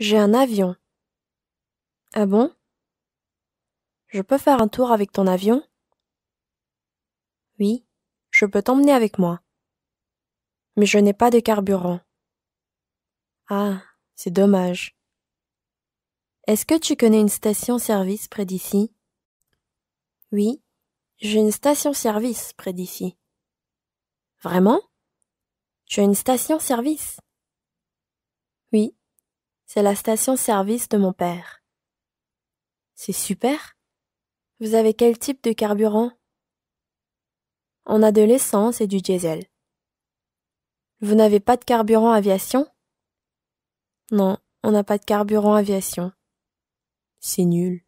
J'ai un avion. Ah bon Je peux faire un tour avec ton avion Oui, je peux t'emmener avec moi. Mais je n'ai pas de carburant. Ah, c'est dommage. Est-ce que tu connais une station-service près d'ici Oui, j'ai une station-service près d'ici. Vraiment Tu as une station-service c'est la station-service de mon père. C'est super. Vous avez quel type de carburant On a de l'essence et du diesel. Vous n'avez pas de carburant aviation Non, on n'a pas de carburant aviation. C'est nul.